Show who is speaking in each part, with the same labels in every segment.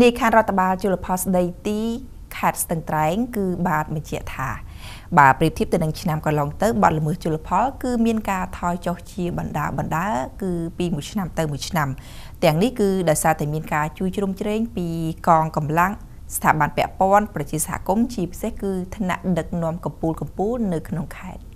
Speaker 1: នាយខណ្ឌរដ្ឋបាលជលផលស្ដីទីខេត្តស្ទឹងត្រែងគឺបាទបញ្ជាក់ថាបាទប្រៀបធៀបទៅនឹងឆ្នាំកន្លងទៅបាត់ល្មើសជលផលគឺមានការថយចុះជាបណ្ដាបណ្ដាគឺពីមួយឆ្នាំទៅមួយឆ្នាំទាំងនេះគឺដោយសារតែមានការជួយជ្រោមជ្រែងពីកងកម្លាំងស្ថាប័នពាក់ព័ន្ធប្រជាសហគមន៍ជាពិសេសគឺថ្នាក់ដឹកនាំកម្ពុជាកម្ពុជានៅក្នុងខេត្ត។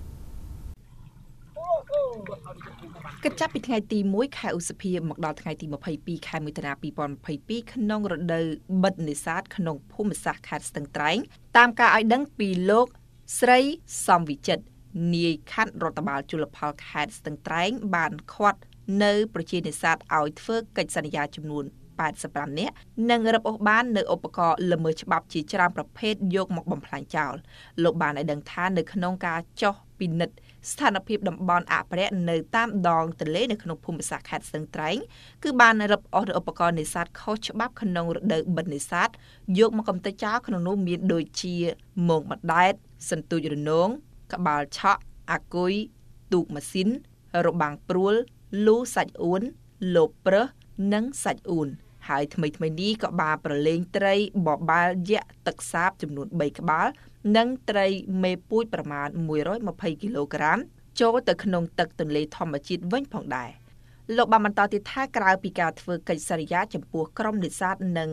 Speaker 1: គិតចាប់ពីថ្ងៃទី1ខែឧសភាមកដល់ថ្ងៃទី22ខែមិថុនា2022ក្នុងរដូវបិទនេសាទក្នុងភូមិសាស្ត្រខេត្តស្ទឹងត្រែងតាមការឲ្យដឹង ពីលោកស្រីសំវិចិត្រនាយខណ្ឌរដ្ឋបាលជលផលខេត្តស្ទឹងត្រែង បានខាត់នៅប្រជានេសាទឲ្យធ្វើ កិច្ចសន្យាចំនួន85នាក់និងរឹបអូសបាននៅឧបករណ៍ល្មើសច្បាប់ជាច្រើនប្រភេទយកមកបំផ្លាញចោលលោកបានឲ្យដឹងថានៅក្នុងការចោះពិនិត្យស្ថានភាពតំបន់អភិរក្សនៅតាមដងទន្លេនៅក្នុងភូមិសាស្ត្រខេត្តស្ទឹងត្រែងគឺបានរឹបអូសឧបករណ៍នេសាទខុសច្បាប់ក្នុងរដូវបិទនេសាទយកមកកំទេចចោលក្នុងនោះមាន ដូចជាមងបដែត សន្ទូចរនងក្បាលឆក់អាគុយទូកម៉ាស៊ីន របាំងព្រួលលូសាច់អួនលោបប្រឹសនិងសាច់អួន។ហើយថ្មីថ្មីនេះក៏បានប្រឡែងត្រីបបាល់យក្សទឹកសាបចំនួន3ក្បាល និងត្រីមេពូជប្រមាណ120គីឡូក្រាមចូលទៅក្នុង ទឹកទន្លេធម្មជាតិវិញផងដែរលោកបានបន្តទៀតថាក្រៅពីការធ្វើកិច្ចសន្យាចំពោះក្រុមនេសាទនិង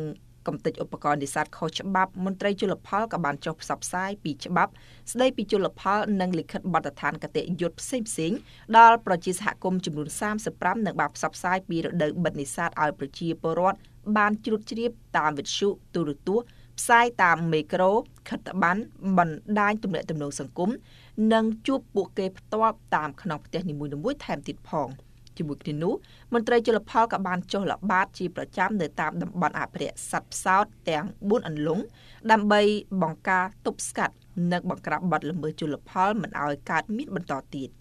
Speaker 1: កំទេចឧបករណ៍នេសាទខុសច្បាប់មន្ត្រីជលផលក៏បានចុះផ្សព្វផ្សាយពីច្បាប់ស្ដីពីជលផលនិងលិខិតបទដ្ឋានគតិយុត្តផ្សេងផ្សេងដល់ប្រជាសហគមន៍ចំនួន35និងបានផ្សព្វផ្សាយពីរដូវបិទនេសាទឲ្យប្រជាពលរដ្ឋបានជ្រួតជ្រាបតាមវិទ្យុទូរទស្សន៍ផ្សាយតាមមេក្រូខិតប័ណ្ណបណ្ដាញទំនាក់ទំនងសង្គមនិងជួបពួកគេផ្ទាល់តាមខ្នងផ្ទះនីមួយៗថែមទៀតផង។ជាមួយគ្នានោះមន្ត្រីជលផលក៏បានចុះល្បាត ជាប្រចាំនៅតាម តំបន់អភិរក្សសត្វផ្សោតទាំង4អន្លង់ដើម្បីបង្ការទប់ស្កាត់និងបង្ក្រាបបទល្មើសជលផលមិនឲ្យកើតមានបន្តទៀត។